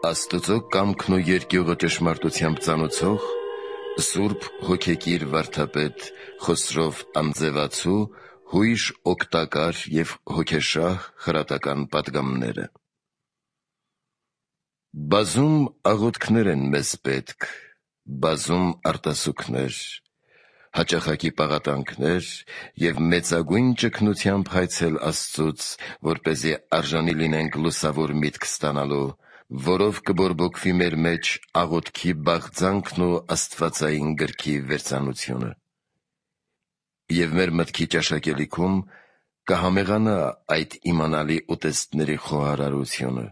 Աստծո կամքն ու երկյուղը ճշմարտությամբ ծանուցող, Սուրբ Հոգեկիր վարդապետ Խոսրով Անձևացու հույժ օգտակար և հոգեշահ հրատական պատգամները Բազում աղոթքներ են մեզ պետք, բազում արտասուքներ, հաճախակի պաղատանքներ և մեծագույն ճգնությամբ հայցել Աստծուց, որպեսզի արժանի լինենք լուսավոր միտք ստանալու որով կբորբոքվի մեր մեջ աղոթքի բաղձանքն ու Աստվածային գրքի վերծանությունը։ Եվ մեր մտքի ճաշակելիքում կհամեղանա այդ իմանալի ուտեստների խոհարարությունը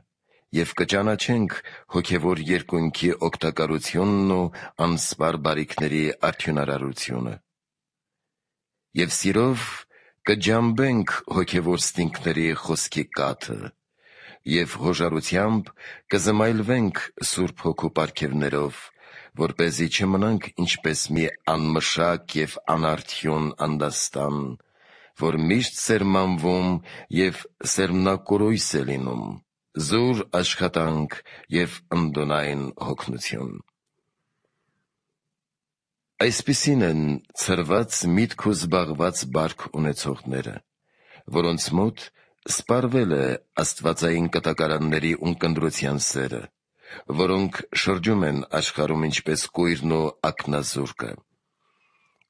և կճանաչենք հոգևոր երկունքի օգտակարությունն ու անսպար բարիքների արդյունարարությունը։ Եվ սիրով կջամբենք հոգևոր ստինքների խոսքի կաթը և հոժարությամբ կզմայլվենք Սուրբ Հոգու պարգևներով, որպեսզի չմնանք ինչպես մի անմշակ և անարդյուն անδաստան, որ միշտ սերմանվում և սերմնակորույս է լինում, զուր աշխատանք և ընդունային հոգնություն։ Այսպիսին են ցրված միտք ու զբաղված բարք ունեցողները, որոնց մոտ սպառվել է աստվածային կտակարանների ունկնդրության սերը, որոնք շրջում են աշխարհում ինչպես կույրն ու ակնազուրկը։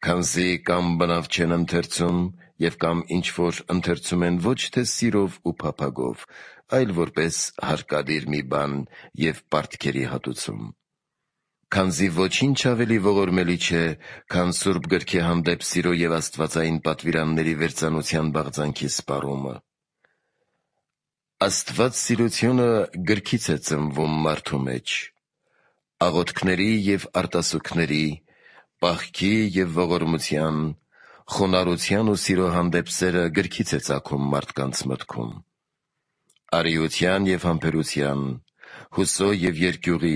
Քանզի կամ բնավ չեն ընթերցում և կամ ինչ որ ընթերցում են ոչ թե սիրով ու փափագով, այլ որպես հարկադիր մի բան և պարտքերի հատուցում։ Քանզի ոչինչ ավելի ողորմելի չէ, քան Սուրբ Գրքի հանդեպ սիրո և աստվածային պատվիրանների վերծանության բաղձանքի սպառումը։ Աստվածսիրությունը գրքից է ծնվում մարդու մեջ։ Աղոթքների և արտասուքների, պահքի և ողորմության, խոնարհության ու սիրո հանդեպ սերը գրքից է ծագում մարդկանց մտքում։ Արիության և համբերության, հուսո և երկյուղի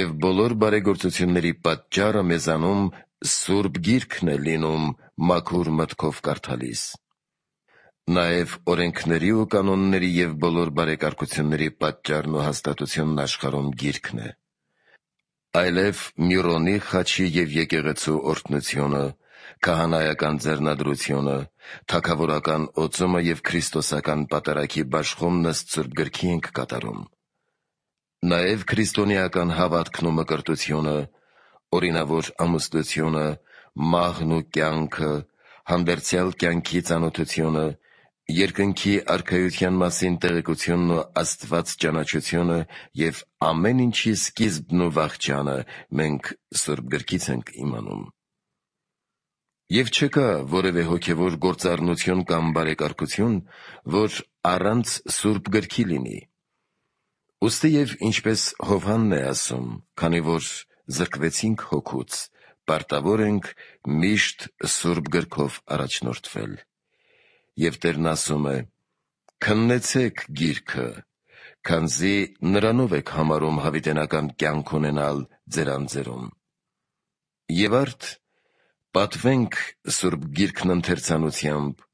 և բոլոր բարեգործությունների պատճառը մեզանում Սուրբ Գիրքն է լինում մաքուր մտքով կարդալիս։ Նաև օրենքների ու կանոնների և բոլոր բարեկարգությունների պատճառն ու հաստատությունն աշխարհում Գիրքն է։ Այլև Մյուրոնի խաչի և եկեղեցու օրհնությունը, քահանայական ձեռնադրությունը, թագավորական օծումը և քրիստոսական պատարագի բաշխումն ըստ Սուրբ Գրքի ենք կատարում։ Նաև քրիստոնեական հավատքն ու մկրտությունը, օրինավոր ամուսնությունը, մահն ու կյանքը, հանդերձյալ կյանքի ծանոթությունը, Երկնքի Արքայության մասին տեղեկությունն ու Աստված ճանաչությունը և ամեն ինչի սկիզբն ու վախճանը մենք Սուրբ Գրքից ենք իմանում։ Եվ չկա որևէ հոգևոր գործառնություն կամ բարեկարգություն, որ առանց Սուրբ Գրքի լինի։ Ուստի և ինչպես Հովհաննն է ասում. «Քանի որ զրկվեցինք Հոգուց, պարտավոր ենք միշտ Սուրբ Գրքով առաջնորդվել» Եվ Տերն ասում է. «Քննեցե՛ք Գիրքը, քանզի նրանով եք համարում հավիտենական կյանք ունենալ ձեր անձերում» (Բ Տիմոթեոս 1.5)։ Եվ արդ պատվենք Սուրբ Գիրքն ընթերցանությամբ,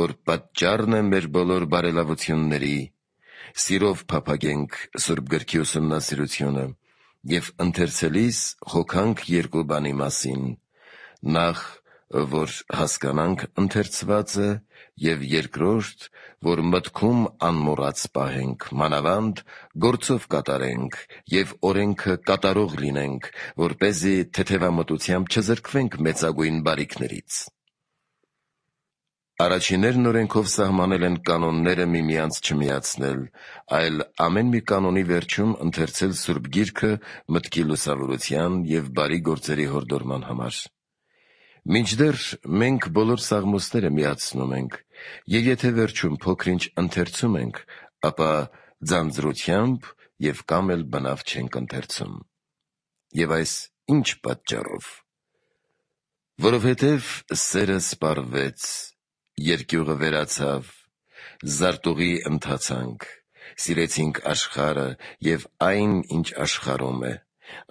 որ պատճառն է մեր բոլոր բարելավությունների, սիրով փափագենք Սուրբ Գրքի ուսումնասիրությունը և ընթերցելիս խոհանք երկու բանի մասին՝ նախ որ հասկանանք ընթերցվածը, և երկրորդ, որ մտքում անմոռաց պահենք, մանավանդ գործով կատարենք և օրենքը կատարող լինենք, որպեսզի թեթևամտությամբ չզրկվենք մեծագույն բարիքներից։ Առաջիներն օրենքով սահմանել են կանոնները միմյանց չմիացնել, այլ ամեն մի կանոնի վերջում ընթերցել Սուրբ Գիրքը մտքի լուսավորության և բարի գործերի հորդորման համար։ Մինչդեռ մենք բոլոր սաղմոսները միացնում ենք և եթե վերջում փոքր-ինչ ընթերցում ենք, ապա ձանձրությամբ և կամ էլ բնավ չենք ընթերցում։ Եվ այս ի՞նչ պատճառով։ «Որովհետև սերը սպառվեց, երկյուղը վերացավ, զարտուղի ընթացանք, սիրեցինք աշխարհը և այն, ինչ աշխարհում է,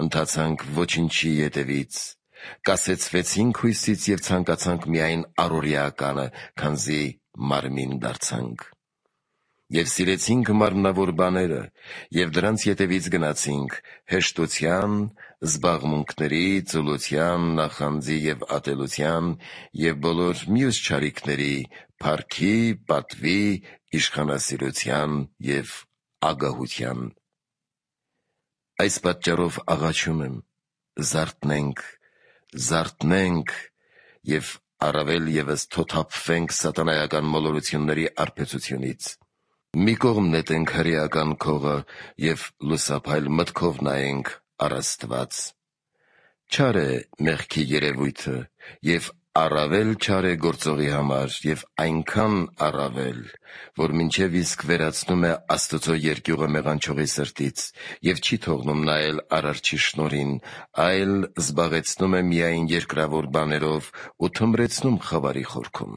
ընթացանք ոչնչի ետևից, Կասեցվեցինք հույսից և ցանկացանք միայն առօրեականը, քանզի մարմին դարձանք։ Եվ սիրեցինք մարմնավոր բաները, և դրանց ետևից գնացինք՝ հեշտության, զբաղմունքների, ծուլության, նախանձի և ատելության և բոլոր մյուս չարիքների, փառքի, պատվի, իշխանասիրության և ագահության։ Այս պատճառով աղաչում եմ. զարթնենք զարթնենք եւ առավել եւս թոթափվենք սատանայական մոլորությունների արբեցությունից։ Մի կողմ նետենք հրեական քողը եւ լուսափայլ մտքով նայենք առաստված։ Չար է մեղքի երևույթը եւ առավել չար է գործողի համար և այնքան առավել, որ մինչև իսկ վերացնում է Աստծո երկյուղը մեղանչողի սրտից և չի թողնում նայել Արարչի շնորհին, այլ զբաղեցնում է միայն երկրավոր բաներով ու թմրեցնում խավարի խորքում։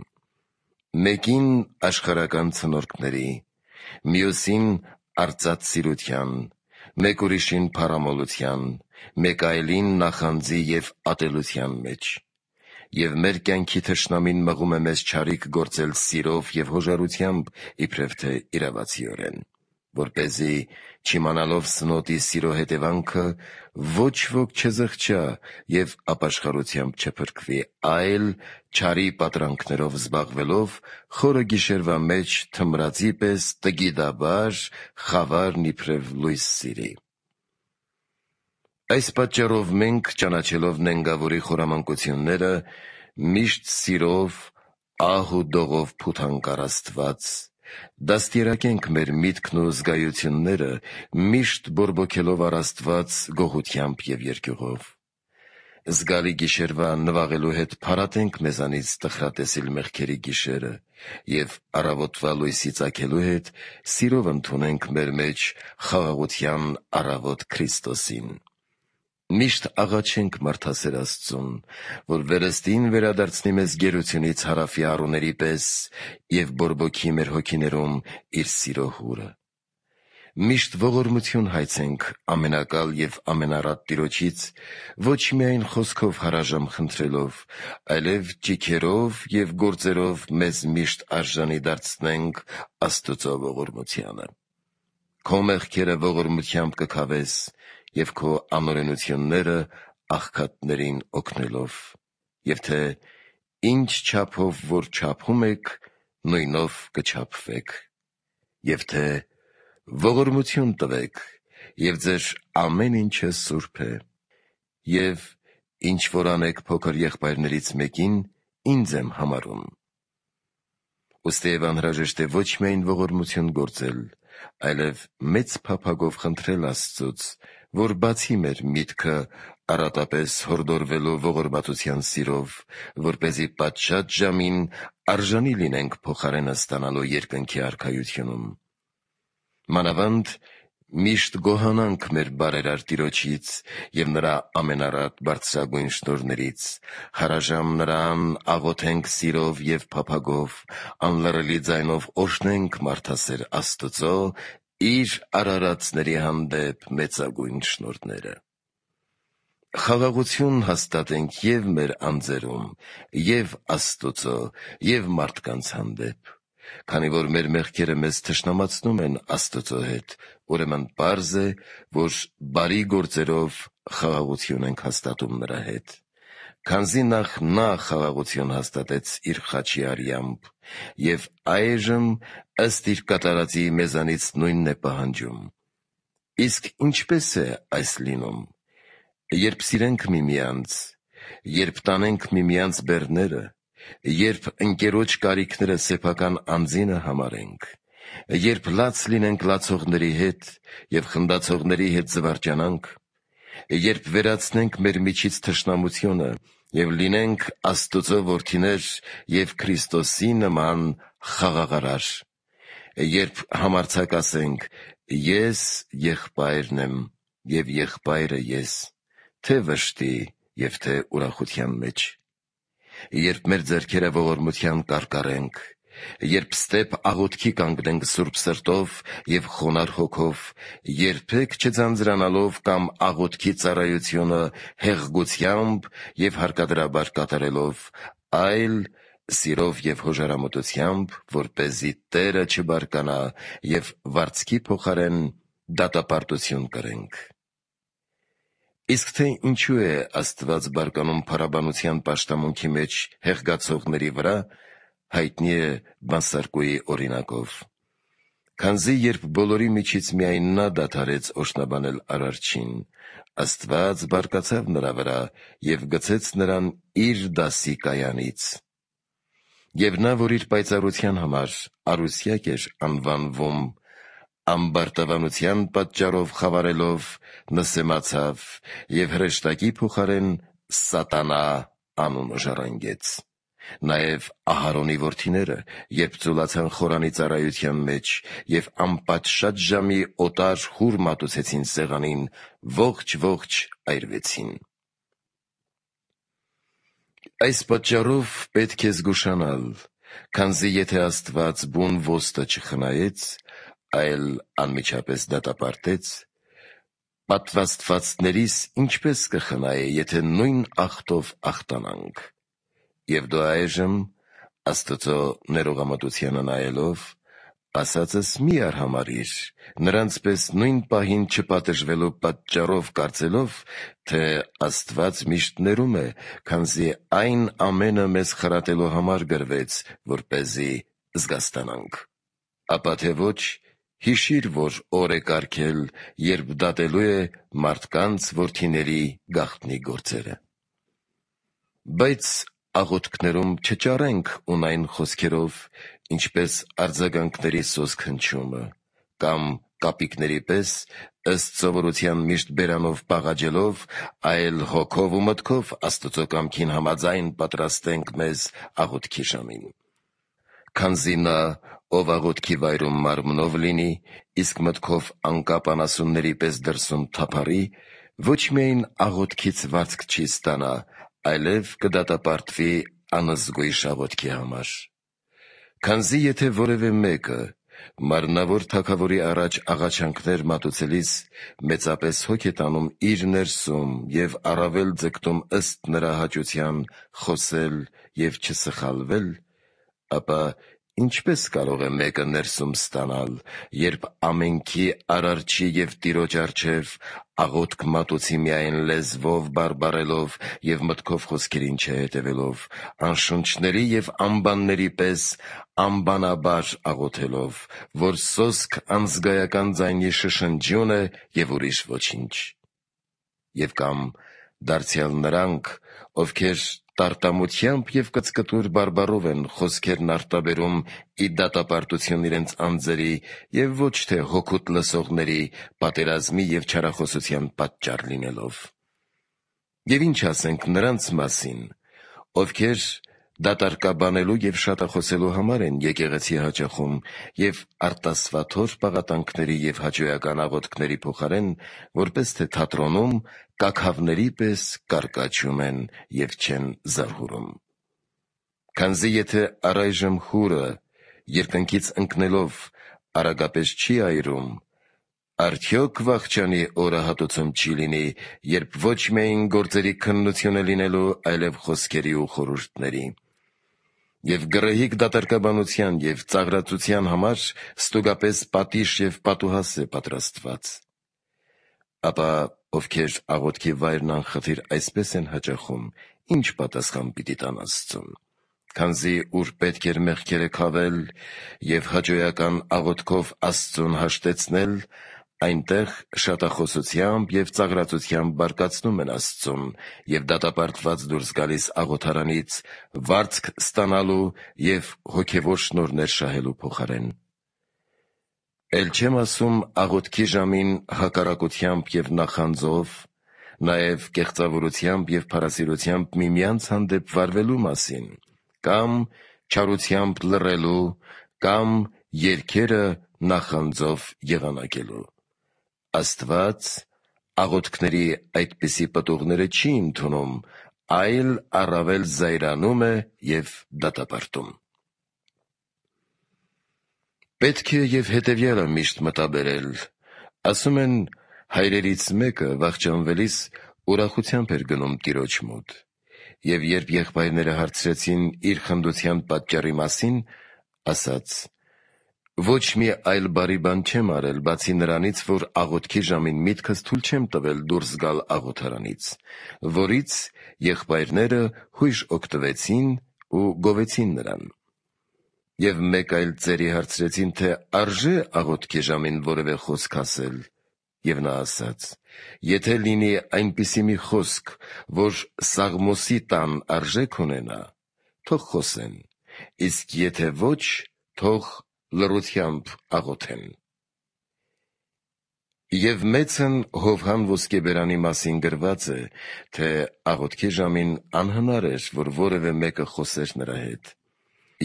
Մեկին՝ աշխարհական ցնորքների, մյուսին՝ արծաթ սիրության, մեկ ուրիշին՝ փառամոլության, մեկ այլին՝ նախանձի և ատելության մեջ և մեր կյանքի թշնամին մղում է մեզ չարիք գործել սիրով և հոժարությամբ, իբրև թե իրավացիորեն, որպեսզի, չիմանալով սնոտի սիրո հետևանքը, ոչ ոք չզղջա և ապաշխարությամբ չփրկվի, այլ, չարի պատրանքներով զբաղվելով, խորը գիշերվա մեջ թմրածի պես տգիդաբար խավարն իբրև լույս սիրի» Այս պատճառով մենք, ճանաչելով նենգավորի խորամանկությունները, միշտ սիրով, ահ ու դողով փութանք առ Աստված։ Դաստիարակենք մեր միտքն ու զգայությունները՝ միշտ բորբոքելով առ Աստված գոհությամբ և երկյուղով։ Զգալի գիշերվա նվաղելու հետ փարատենք մեզանից տխրատեսիլ մեղքերի գիշերը և առավոտվա լույսի ծագելու հետ սիրով ընդունենք մեր մեջ խաղաղության առավոտ Քրիստոսին։ Միշտ աղաչենք մարդասեր Աստծուն, որ վերստին վերադարձնի մեզ գերությունից հարավի առուների պես և բորբոքի մեր հոգիներում Իր սիրո հուրը։ Միշտ ողորմություն հայցենք ամենակալ և ամենառատ Տիրոջից՝ ոչ միայն խոսքով հարաժամ խնդրելով, այլև ճիգերով և գործերով մեզ միշտ արժանի դարձնենք Աստծո ողորմությանը։ Քո մեղքերը ողորմությամբ կքավես և Քո անօրենությունները աղքատներին օգնելով։ Եվ թե՝ «Ինչ չափով որ չափում եք, նույնով կչափվեք»։ Եվ թե՝ «Ողորմություն տվեք, և ձեր ամեն ինչը սուրբ է»։ Եվ «Ինչ որ անեք փոքր եղբայրներից մեկին, Ինձ եմ համարում» (Հովհաննես 14.31): Ուստեև անհրաժեշտ է ոչ միայն ողորմություն գործել, այլև մեծ փափագով խնդրել Աստծուց որ բացի մեր միտքը առատապես հորդորվելով ողորմածության սիրով, որպեսզի պատշաճ ժամին արժանի լինենք փոխարենը ստանալու Երկնքի Արքայությունում։ Մանավանդ միշտ գոհանանք մեր բարերար Տիրոջից և Նրա ամենառատ բարձրագույն շնորհներից, հարաժամ Նրան աղոթենք սիրով և փափագով, անլռելի ձայնով օրհնենք մարդասեր Աստծո իր արարածների հանդեպ մեծագույն շնորհները։ Խաղաղություն հաստատենք և՛ մեր անձերում, և՛ Աստծո, և՛ մարդկանց հանդեպ։ Քանի որ մեր մեղքերը մեզ թշնամացնում են Աստծո հետ, ուրեմն պարզ է, որ բարի գործերով խաղաղություն ենք հաստատում Նրա հետ։ Քանզի նախ Նա խաղաղություն հաստատեց Իր խաչի արյամբ, և այժմ, ըստ Իր կատարածի, մեզանից նույնն է պահանջում։ Իսկ ինչպե՞ս է այս լինում։ Երբ սիրենք միմյանց, երբ տանենք միմյանց բեռները, երբ ընկերոջ կարիքները սեփական անձինը համարենք, երբ լաց լինենք լացողների հետ և խնդացողների հետ զվարճանանք, Երբ վերացնենք մեր միջից թշնամությունը և լինենք Աստծո որդիներ և Քրիստոսի նման խաղաղարար։ Երբ համարձակասենք. «Ես եղբայրն եմ, և եղբայրը՝ ես» թե՛ վշտի և թե՛ ուրախության մեջ։ Երբ մեր ձեռքերը ողորմության կարկառենք Երբ ստեպ աղոթքի կանգնենք սուրբ սրտով և խոնարհ հոգով, երբեք չձանձրանալով կամ աղոթքի ծառայությունը հեղգությամբ և հարկադրաբար կատարելով, այլ սիրով և հոժարամտությամբ, որպեսզի Տերը չբարկանա և վարձքի փոխարեն դատապարտություն կրենք։ Իսկ թե ինչու է Աստված բարկանում փառաբանության պաշտամունքի մեջ հեղգացողների վրա, հայտնի է բանսարկուի օրինակով։ Քանզի երբ բոլորի միջից միայն նա դադարեց օշնաբանել արարչին, Աստված բարկացավ նրա վրա եւ գցեց նրան իր դասի կայանից։ Եվ նա, որ իր պայծառության համար արուսյակ էր անվանվում, ամբարտավանության պատճառով խավարելով նսեմացավ եւ հրեշտակի փոխարեն սատանա անունը ժառանգեց։ Նաև Ահարոնի որդիները, երբ ծուլացան Խորանի ծառայության մեջ և անպատշաճ ժամի օտար հուր մատուցեցին սեղանին, ողջ-ողջ այրվեցին։ Այս պատճառով պետք է զգուշանալ, քանզի եթե Աստված բուն ոստը չխնայեց, այլ անմիջապես դատապարտեց, պատվաստվածներիս ինչպե՞ս կխնայե, եթե նույն աղտով աղտանանք։ Եվ դու այժմ, Աստծո ներողամտությանը նայելով, ասածս մի՛ արհամարհիր, նրանց պես նույն պահին չպատժվելու պատճառով կարծելով, թե Աստված միշտ ներում է, քանզի այն ամենը մեզ խրատելու համար գրվեց, որպեսզի զգաստանանք։ Ապա թե ոչ, հիշի՛ր, որ օր է կարգել, երբ դատելու է մարդկանց որդիների գաղտնի գործերը։ Բայց աղոթքներում չճառենք ունայն խոսքերով, ինչպես արձագանքների սոսկ հնչյունը, կամ կապիկների պես, ըստ սովորության միշտ բերանով պաղաջելով, այլ հոգով ու մտքով Աստծո կամքին համաձայն պատրաստենք մեզ աղոթքի ժամին։ Քանզի Նա, Ով աղոթքի վայրում մարմնով լինի, իսկ մտքով անկապ անասունների պես դրսում թափառի, ոչ միայն աղոթքից վարձք չի ստանա, այլև կդատապարտվի անզգույշ աղոթքի համար։ Քանզի եթե որևէ մեկը մարմնավոր թագավորի առաջ աղաչանքներ մատուցելիս մեծապես հոգ է տանում իր ներսում և առավել ձգտում ըստ նրա հաճության խոսել և չսխալվել, ապա Ինչպե՞ս կարող է մեկը ներսում ստանալ, երբ ամենքի Արարչի և Տիրոջ առջև աղոթք մատուցի միայն լեզվով բարբառելով և մտքով խոսքերին չհետևելով, անշունչների և անբանների պես անբանաբար աղոթելով, որ սոսկ անզգայական ձայնի շշնջյուն է և ուրիշ ոչինչ։ Եվ կամ դարձյալ նրանք, ովքեր Տարտամությամբ և կծկտուր բարբառով են խոսքերն արտաբերում ի դատապարտություն իրենց անձերի և ոչ թե հօգուտ լսողների՝ պատերազմի և չարախոսության պատճառ լինելով։ Եվ ի՞նչ ասենք նրանց մասին, ովքեր դատարկաբանելու և շատախոսելու համար են եկեղեցի հաճախում և արտասվաթոր պաղատանքների և հաճոյական աղոթքների փոխարեն, որպես թե թատրոնում, կաքավների պես կարկաչում են և չեն զարհուրում։ Քանզի եթե առայժմ խորը, երկնքից ընկնելով, արագապես չի այրում, Արդյոք վախճանի օրահատուցում չի լինի, երբ ոչ միայն գործերի քննություն է լինելու, այլև խոսքերի ու խորհուրդների։ Եվ գռեհիկ դատարկաբանության և ծաղրածության համար ստուգապես պատիժ և պատուհաս է պատրաստված։ Ապա ովքեր աղոթքի վայրն անխտիր այսպես են հաճախում, ի՞նչ պատասխան պիտի տան Աստծուն։ Քանզի ուր պետք էր մեղքերը քավել և հաճոյական աղոթքով Աստծուն հաշտեցնել, Այնտեղ շատախոսությամբ և ծաղրածությամբ բարկացնում են Աստծուն և դատապարտված դուրս գալիս աղոթարանից՝ վարձք ստանալու և հոգևոր շնորհներ շահելու փոխարեն։ Էլ չեմ ասում աղոթքի ժամին հակառակությամբ և նախանձով, նաև կեղծավորությամբ և փարասիրությամբ միմյանց հանդեպ վարվելու մասին, կամ չարությամբ լռելու, կամ երգերը նախանձով եղանակելու։ Աստված աղոթքների այդպիսի պտուղները չի ընդունում, այլ առավել զայրանում է և դատապարտում։ Պետք է և հետևյալը միշտ մտաբերել. ասում են՝ հայրերից մեկը վախճանվելիս ուրախությամբ էր գնում Տիրոջ մոտ։ Եվ երբ եղբայրները հարցրեցին իր խնդրության պատճառի մասին, ասաց. Ոչ մի այլ բարի բան չեմ արել, բացի նրանից, որ աղոթքի ժամին միտքս թույլ չեմ տվել դուրս գալ աղոթարանից, որից եղբայրները հույժ օգտվեցին ու գովեցին նրան։ Եվ մեկ այլ ծերի հարցրեցին, թե արժե՞ աղոթքի ժամին որևէ խոսք ասել։ Եվ նա ասաց. «Եթե լինի այնպիսի մի խոսք, որ Սաղմոսի տան արժեք ունենա, թող խոսեն, իսկ եթե ոչ, թող լրությամբ աղոթեն։ Եվ մեծն Հովհան ոսկեբերանի մասին գրված է, թե աղոթքի ժամին անհնար էր, որ որևէ մեկը խոսեր նրա հետ։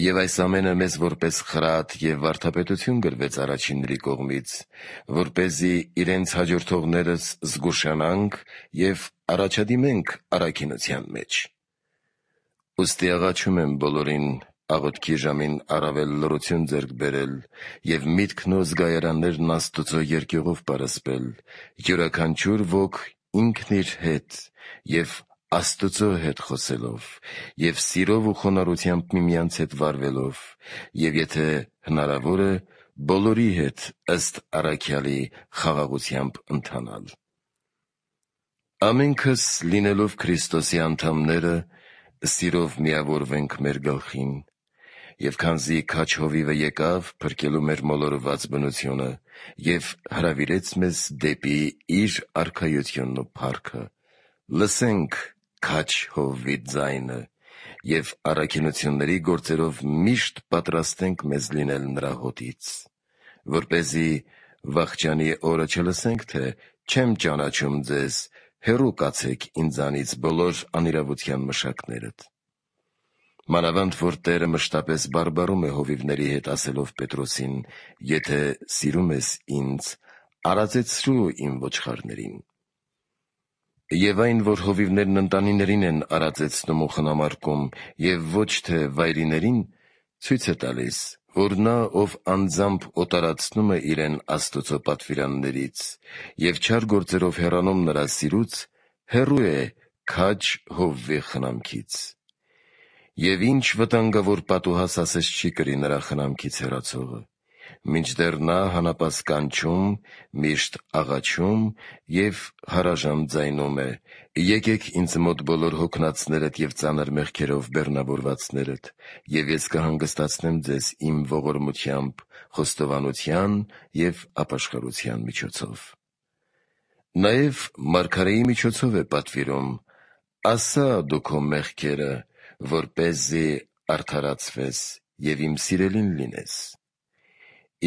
Եվ այս ամենը մեզ որպես խրատ եւ վարդապետություն գրվեց առաջինների կողմից, որ เป զի իրենց հաջորդողներս զգուշանանք եւ առաջադիմենք առաքինության մեջ։ Ուստի աղաչում եմ բոլորին աղոթքի ժամին առավել լռություն ձեռք բերել և միտքն ու զգայարաններն Աստծո երկյուղով պարսպել։ Յուրաքանչյուր ոք ինքն իր հետ և Աստծո հետ խոսելով և սիրով ու խոնարհությամբ միմյանց հետ վարվելով և, եթե հնարավոր է, բոլորի հետ ըստ առաքյալի խաղաղությամբ ընթանալ։ Ամենքս լինելով Քրիստոսի անդամները, սիրով միավորվենք մեր գլխին Եվ քանզի քաջ հովիվը եկավ, փրկելու մեր մոլորված բնությունը և հրավիրեց մեզ դեպի Իր Արքայությունն ու փառքը, լսենք քաջ հովվի ձայնը և առաքինությունների գործերով միշտ պատրաստենք մեզ լինել Նրա հոտից։ Որպեսզի վախճանի օրը չլսենք, թե «Չեմ ճանաչում ձեզ, հեռու կացեք ինձանից բոլոր անիրավության մշակներդ» Մանավանդ որ Տերը մշտապես բարբառում է հովիվների հետ, ասելով Պետրոսին. «Եթե սիրում ես Ինձ, արածեցրու Իմ ոչխարներին»։ Եվ այն, որ հովիվներն ընտանիներին են արածեցնում ու խնամարկում և ոչ թե վայրիներին, ցույց է տալիս, որ Նա, Ով անձամբ օտարացնում է Իրեն Աստծո պատվիրաններից և չար գործերով հեռանում Նրա սիրուց, հեռու է քաջ հովվի խնամքից։ Եվ ի՞նչ վտանգավոր պատուհաս ասես չի կրի նրա խնամքից հեռացողը։ Մինչդեռ նա հանապազ կանչում, միշտ աղաչում և հարաժան ձայնում է. «Եկե՛ք ինձ մոտ բոլոր հոգնածներդ և ծանր մեղքերով բեռնավորվածներդ, և Ես կհանգստացնեմ ձեզ Իմ ողորմությամբ խոստովանության և ապաշխարության միջոցով» (Եսայիա 55․1)։ Նաև մարգարեի միջոցով է պատվիրում. «Ասա՛ դու քո մեղքերը, որպեսզի արդարացվես և իմ սիրելին լինես»։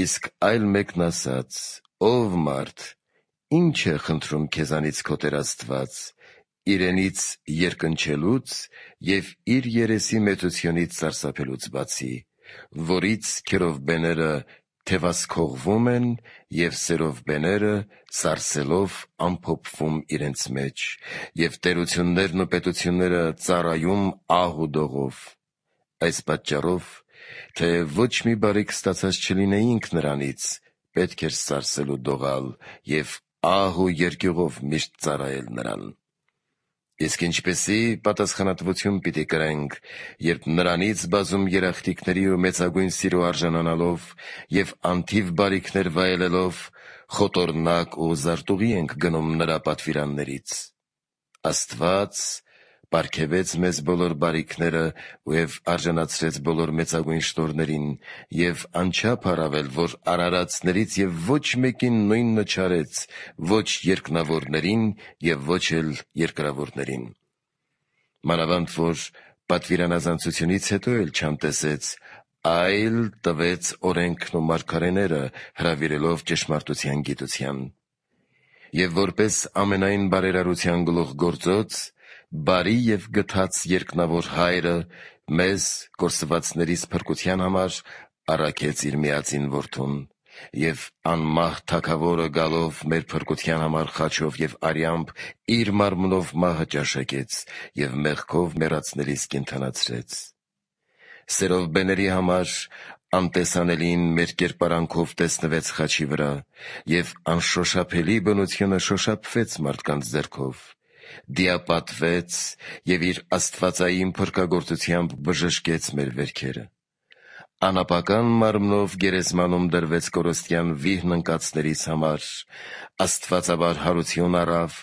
Իսկ այլ մեկն ասաց. «Ո՛վ մարդ, ի՞նչ է խնդրում քեզանից քո Տեր Աստված. Իրենից երկնչելուց և Իր երեսի մեծությունից սարսափելուց բացի, որից քերովբեները թևասքողվում են և սերով բեները սարսելով ամփոփվում իրենց մեջ, և տերություններն ու պետությունները ծառայում ահ ու դողով։ Այս պատճառով, թեև ոչ մի բարիք ստացած չլինեինք Նրանից, պետք էր սարսել ու դողալ և ահ ու երկյուղով միշտ ծառայել Նրան։ Իսկ ինչպիսի՞ պատասխանատվություն պիտի կրենք, երբ Նրանից բազում երախտիքների ու մեծագույն սիրո արժանանալով և անթիվ բարիքներ վայելելով, խոտորնակ ու զարտուղի ենք գնում Նրա պատվիրաններից։ Աստված պարգևեց մեզ բոլոր բարիքները և արժանացրեց բոլոր մեծագույն շնորհներին և անչափ արավել, որ արարածներից և ոչ մեկին նույնը չարեց՝ ոչ երկնավորներին և ոչ էլ երկրավորներին։ Մանավանդ որ պատվիրանազանցությունից հետո էլ չան տեսեց, այլ տվեց օրենքն ու մարգարեները՝ հրավիրելով ճշմարտության գիտության։ Եվ որպես ամենայն բարերարության գլուխգործոց Բարի և գթած երկնավոր Հայրը մեզ՝ կորսվածներիս փրկության համար, առաքեց Իր Միածին Որդուն և անմահ Թագավորը գալով մեր փրկության համար խաչով և արյամբ Իր մարմնով մահը ճաշակեց և մեղքով մեռածներիս կենդանացրեց։ Սերով բեների համար անտեսանելիին մեր կերպարանքով տեսնվեց խաչի վրա, և անշոշափելի բնությունը շոշափվեց մարդկանց ձեռքով դիապատվեց և Իր աստվածային փրկagործությամբ բժշկեց մեր վերքերը։ Անապական մարմնով գերեզմանում դրվեց կորստյան վիհն ընկածներիս համար, աստվածաբար հարություն առավ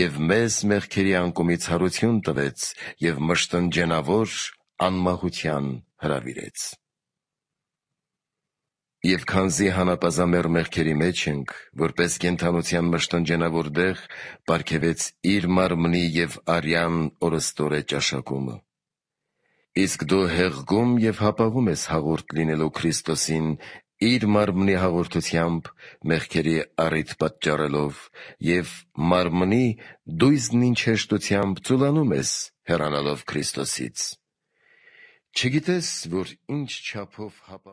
և մեզ մեղքերի անկումից հարություն տվեց և մշտնջենավոր անմահության հրավիրեց Եվ քանզի հանապազամեռ մեղքերի մեջ ենք, որպես կենդանության մշտնջենավոր դեղ պարգևեց Իր Մարմնի և արյան օրըստորե ճաշակումը։ Իսկ դու հեղգում և հապաղում ես հաղորդ լինելու Քրիստոսին Իր Մարմնի հաղորդությամբ՝ մեղքերի առիթ պատճառելով, և Մարմնի դույզն ինչ հեշտությամբ ծուլանում ես՝ հեռանալով Քրիստոսից։ Չգիտես, որ ինչ չափով հապա